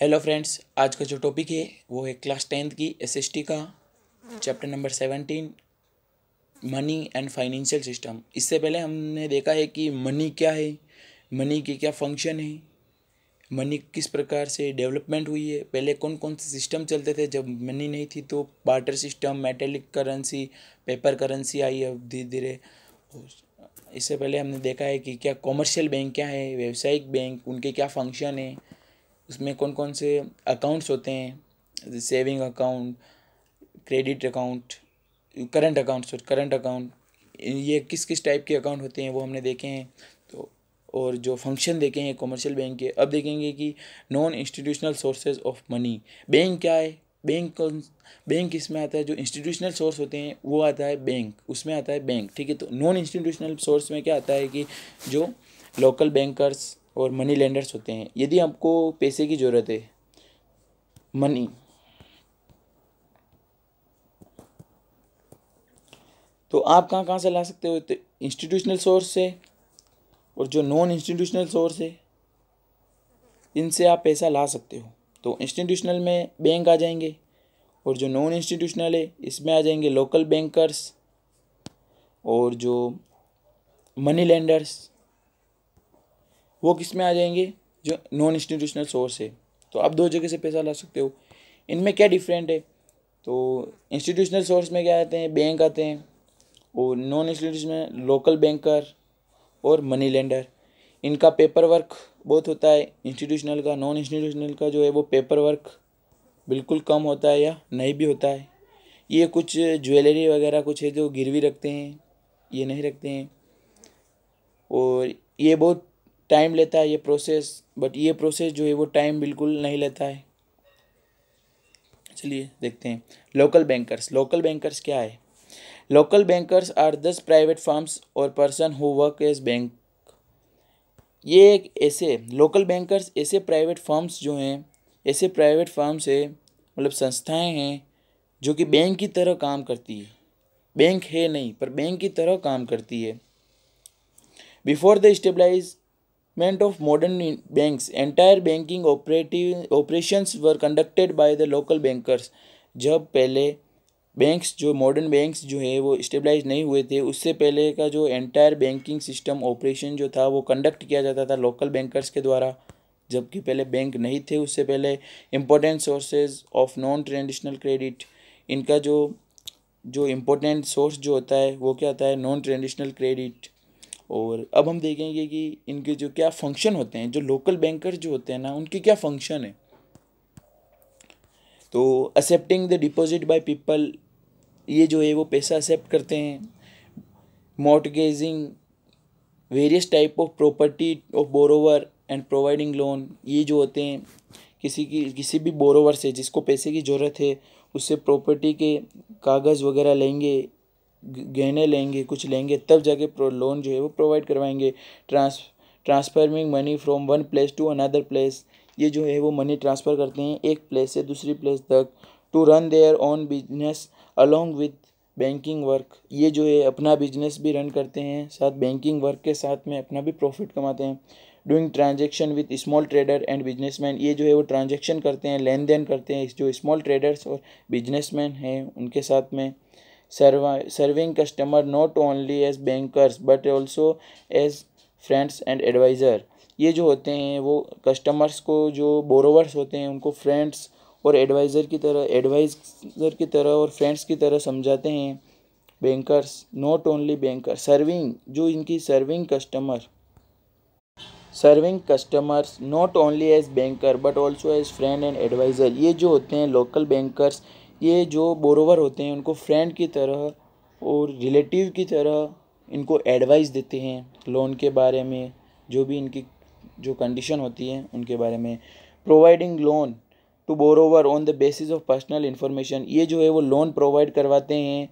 hello friends आज का जो टॉपिक है वो है क्लास टेंथ की एसएसटी का chapter number seventeen money and financial system इससे पहले हमने देखा है कि मनी क्या है मनी के क्या फंक्शन है मनी किस प्रकार से डेवलपमेंट हुई है पहले कौन कौन से सिस्टम चलते थे जब मनी नहीं थी तो barter system metallic currency paper currency आई अब धीरे धीरे इससे पहले हमने देखा है कि क्या कॉमर्शियल बैंक क्या है व्यावसायिक बैंक उनके क्या फंक्शन है उसमें कौन कौन से अकाउंट्स होते हैं saving account credit account current account sorry current account ये किस किस टाइप के अकाउंट होते हैं वो हमने देखे हैं तो और जो फंक्शन देखे हैं कमर्शियल बैंक के अब देखेंगे कि non institutional sources of money bank क्या है बैंक कौन बैंक इसमें आता है जो इंस्टीट्यूशनल सोर्स होते हैं वो आता है बैंक उसमें आता है बैंक ठीक है तो नॉन इंस्टीट्यूशनल सोर्स में क्या आता है कि जो लोकल बैंकर्स और मनी लेंडर्स होते हैं यदि आपको पैसे की ज़रूरत है मनी तो आप कहाँ कहाँ से ला सकते हो तो इंस्टीट्यूशनल सोर्स से और जो नॉन इंस्टीट्यूशनल सोर्स है इनसे आप पैसा ला सकते हो तो इंस्टीट्यूशनल में बैंक आ जाएंगे और जो नॉन इंस्टीट्यूशनल है इसमें आ जाएंगे लोकल बैंकर्स और जो मनी लेंडर्स वो किस में आ जाएंगे जो नॉन इंस्टीट्यूशनल सोर्स है तो आप दो जगह से पैसा ला सकते हो इनमें क्या डिफरेंट है तो इंस्टीट्यूशनल सोर्स में क्या आते हैं बैंक आते हैं और नॉन इंस्टीट्यूशनल लोकल बैंकर और मनी लेंडर इनका पेपर वर्क बहुत होता है इंस्टीट्यूशनल का नॉन इंस्टीट्यूशनल का जो है वो पेपर वर्क बिल्कुल कम होता है या नहीं भी होता है ये कुछ ज्वेलरी वगैरह कुछ है जो गिरवी रखते हैं ये नहीं रखते हैं और ये बहुत टाइम लेता है ये प्रोसेस बट ये प्रोसेस जो है वो टाइम बिल्कुल नहीं लेता है चलिए देखते हैं लोकल बैंकर्स लोकल बैंकर्स क्या है local bankers are those private firms और person who work as bank ये एक ऐसे लोकल बैंकर्स ऐसे प्राइवेट फर्म्स जो हैं ऐसे प्राइवेट फर्म्स है मतलब संस्थाएं हैं जो कि बैंक की तरह काम करती है बैंक है नहीं पर बैंक की तरह काम करती है before the stabilize development of modern banks, entire banking operative operation were conducted by the local bankers जब पहले बैंक्स जो मॉडर्न बैंक्स जो है वो स्टेबलाइज नहीं हुए थे उससे पहले का जो एंटायर बैंकिंग सिस्टम ऑपरेशन जो था वो कंडक्ट किया जाता था लोकल बैंकर्स के द्वारा जबकि पहले बैंक नहीं थे उससे पहले important sources of non traditional credit इनका जो जो इम्पोर्टेंट सोर्स जो होता है वो क्या होता है नॉन ट्रेडिशनल क्रेडिट और अब हम देखेंगे कि इनके जो क्या फंक्शन होते हैं जो लोकल बैंकर जो होते हैं ना उनके क्या फंक्शन है तो accepting the deposit by people ये जो है वो पैसा एक्सेप्ट करते हैं mortgaging various type of property of borrower and providing loan ये जो होते हैं किसी की किसी भी बोरोवर से जिसको पैसे की ज़रूरत है उससे प्रॉपर्टी के कागज़ वगैरह लेंगे गहने लेंगे कुछ लेंगे तब जाके लोन जो है वो प्रोवाइड करवाएंगे trans transferring money from one place to another place ये जो है वो मनी ट्रांसफ़र करते हैं एक प्लेस से दूसरी प्लेस तक to run their own business along with banking work ये जो है अपना बिजनेस भी रन करते हैं साथ बैंकिंग वर्क के साथ में अपना भी प्रॉफिट कमाते हैं doing transaction with small trader and businessman ये जो है वो ट्रांजेक्शन करते हैं लेन देन करते हैं जो स्मॉल ट्रेडर्स और बिजनेसमैन हैं उनके साथ में serving customer not only as bankers but also as friends and adviser ये जो होते हैं वो कस्टमर्स को जो बोरोवर्स होते हैं उनको फ्रेंड्स और एडवाइज़र की तरह एडवाइज़र की तरह और फ्रेंड्स की तरह समझाते हैं bankers not only banker serving जो इनकी serving customer serving customers not only as banker but also as friend and adviser ये जो होते हैं लोकल बैंकर्स ये जो बोरोवर होते हैं उनको फ्रेंड की तरह और रिलेटिव की तरह इनको एडवाइस देते हैं लोन के बारे में जो भी इनकी जो कंडीशन होती है उनके बारे में providing loan to borrower on the basis of personal information ये जो है वो लोन प्रोवाइड करवाते हैं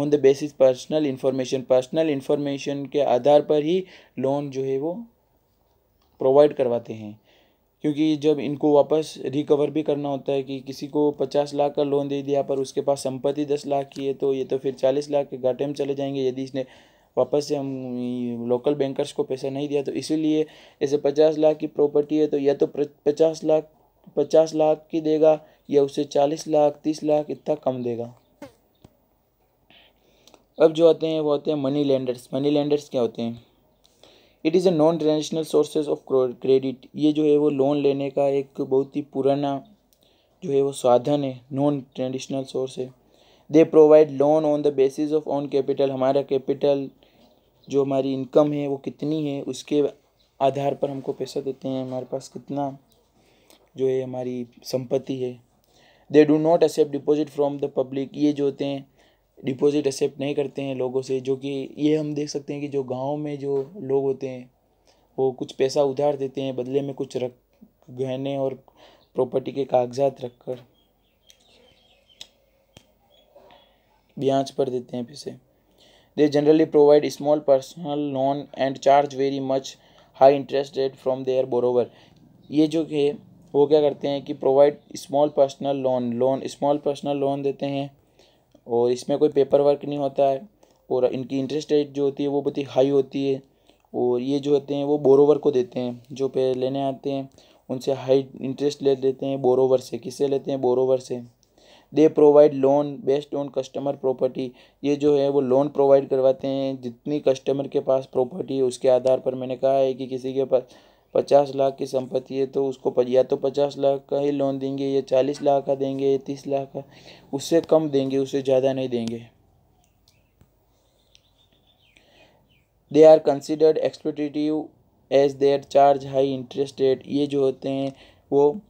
on the basis personal information personal information के आधार पर ही लोन जो है वो प्रोवाइड करवाते हैं क्योंकि जब इनको वापस रिकवर भी करना होता है कि किसी को पचास लाख का लोन दे दिया पर उसके पास संपत्ति दस लाख की है तो ये तो फिर चालीस लाख के घाटे में चले जाएंगे यदि इसने वापस से हम लोकल बैंकर्स को पैसा नहीं दिया तो इसीलिए ऐसे पचास लाख की प्रॉपर्टी है तो या तो पचास लाख पचास लाख की देगा या उसे चालीस लाख तीस लाख इतना कम देगा अब जो आते हैं वो आते हैं मनी लेंडर्स मनी लेंडर्स क्या होते हैं it is a non traditional sources of credit ये जो है वो लोन लेने का एक बहुत ही पुराना जो है वो साधन है नॉन ट्रेडिशनल सोर्स है they provide loan on the basis of on capital हमारा कैपिटल जो हमारी इनकम है वो कितनी है उसके आधार पर हमको पैसा देते हैं हमारे पास कितना जो है हमारी संपत्ति है they do not accept deposit from the public ये जो होते हैं डिपॉजिट एक्सेप्ट नहीं करते हैं लोगों से जो कि ये हम देख सकते हैं कि जो गांव में जो लोग होते हैं वो कुछ पैसा उधार देते हैं बदले में कुछ रख गहने और प्रॉपर्टी के कागजात रख कर ब्याज पर देते हैं पैसे they generally provide small personal loan and charge very much high interest rate from their borrower ये जो है वो क्या करते हैं कि provide small personal loan loan small personal loan देते हैं और इसमें कोई पेपर वर्क नहीं होता है और इनकी इंटरेस्ट रेट जो होती है वो बहुत ही हाई होती है और ये जो होते हैं वो बोरोवर को देते हैं जो पे लेने आते हैं उनसे हाई इंटरेस्ट ले लेते हैं बोरोवर से किससे लेते हैं बोरोवर से they provide loan based on customer property ये जो है वो लोन प्रोवाइड करवाते हैं जितनी कस्टमर के पास प्रॉपर्टी है उसके आधार पर मैंने कहा है कि किसी के पास पचास लाख की संपत्ति है तो उसको या तो पचास लाख का ही लोन देंगे या चालीस लाख का देंगे या तीस लाख का उससे कम देंगे उससे ज़्यादा नहीं देंगे they are considered exploitative as their charge high interest rate ये जो होते हैं वो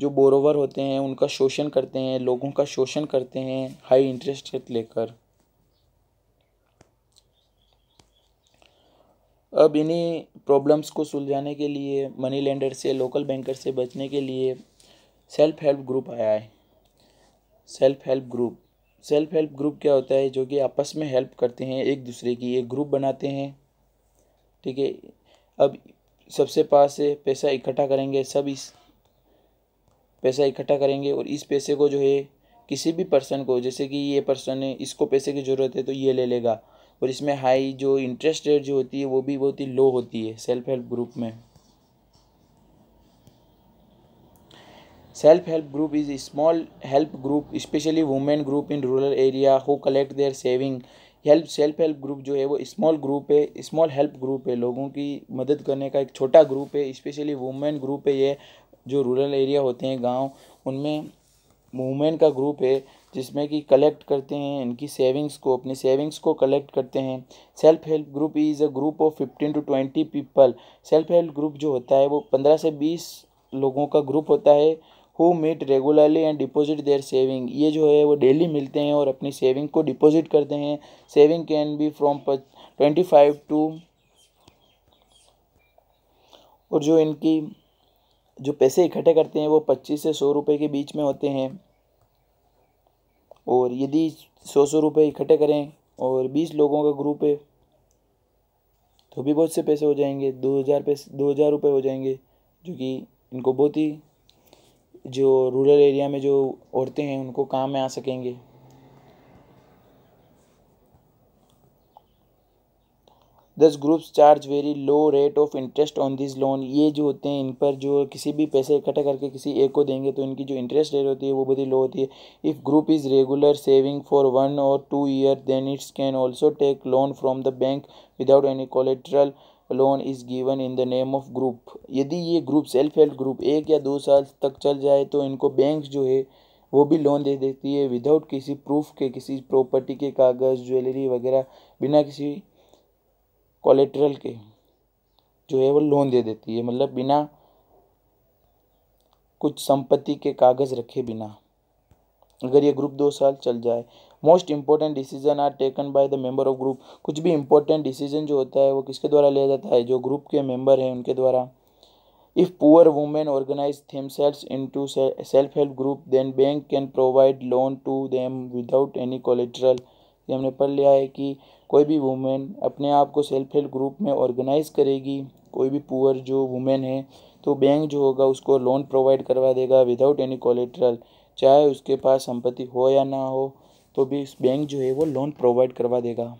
जो बोरोवर होते हैं उनका शोषण करते हैं लोगों का शोषण करते हैं हाई इंटरेस्ट रेट लेकर अब इन्हीं प्रॉब्लम्स को सुलझाने के लिए मनी लेंडर से लोकल बैंकर से बचने के लिए सेल्फ हेल्प ग्रुप आया है self help group self help group क्या होता है जो कि आपस में हेल्प करते हैं एक दूसरे की एक ग्रुप बनाते हैं ठीक है अब सबसे पास से पैसा इकट्ठा करेंगे सब इस पैसा इकट्ठा करेंगे और इस पैसे को जो है किसी भी पर्सन को जैसे कि ये पर्सन है इसको पैसे की ज़रूरत है तो ये ले लेगा और इसमें हाई जो इंटरेस्ट रेट जो होती है वो भी बहुत ही लो होती है सेल्फ हेल्प ग्रुप में self help group is small help group specially women group in rural area who collect their saving help self help group जो है वो स्मॉल ग्रुप है स्मॉल हेल्प ग्रुप है लोगों की मदद करने का एक छोटा ग्रुप है स्पेशली वुमेन ग्रुप है ये जो रूरल एरिया होते हैं गांव उनमें वुमेन का ग्रुप है जिसमें कि कलेक्ट करते हैं इनकी सेविंग्स को अपनी सेविंग्स को कलेक्ट करते हैं self help group is a group of fifteen to twenty people self help group जो होता है वो पंद्रह से बीस लोगों का ग्रुप होता है who meet regularly and deposit their saving ये जो है वो डेली मिलते हैं और अपनी सेविंग को डिपॉजिट करते हैं saving can be from twenty five to और जो इनकी जो पैसे इकट्ठे करते हैं वो पच्चीस से सौ रुपये के बीच में होते हैं और यदि सौ सौ रुपये इकट्ठे करें और बीस लोगों का ग्रुप है तो भी बहुत से पैसे हो जाएंगे दो हज़ार पैसे दो हज़ार रुपये हो जाएंगे जो कि इनको बहुत ही जो रूरल एरिया में जो औरतें हैं उनको काम में आ सकेंगे these groups charge very low rate of interest on this loan ये जो होते हैं इन पर जो किसी भी पैसे इकट्ठा करके किसी एक को देंगे तो इनकी जो इंटरेस्ट रेट होती है वो बड़ी लो होती है if group is regular saving for one और two year then its can also take loan from the bank without any collateral loan is given in the name of group यदि ये group self help group एक या दो साल तक चल जाए तो इनको बैंक जो है वो भी लोन दे देती है विदाउट किसी प्रूफ के किसी प्रॉपर्टी के कागज़ ज्वेलरी वगैरह बिना किसी कोलेट्रल के जो है वो लोन दे देती है मतलब बिना कुछ संपत्ति के कागज़ रखे बिना अगर ये ग्रुप दो साल चल जाए most important decision are taken by the member of group कुछ भी इंपॉर्टेंट डिसीजन जो होता है वो किसके द्वारा लिया जाता है जो ग्रुप के मेंबर हैं उनके द्वारा if poor women organize them selves into self help group then bank can provide loan to them without any collateral ये हमने पढ़ लिया है कि कोई भी वुमेन अपने आप को सेल्फ हेल्प ग्रुप में ऑर्गेनाइज करेगी कोई भी पुअर जो वुमेन है तो बैंक जो होगा उसको लोन प्रोवाइड करवा देगा विदाउट एनी कोलेट्रल चाहे उसके पास संपत्ति हो या ना हो तो भी बैंक जो है वो लोन प्रोवाइड करवा देगा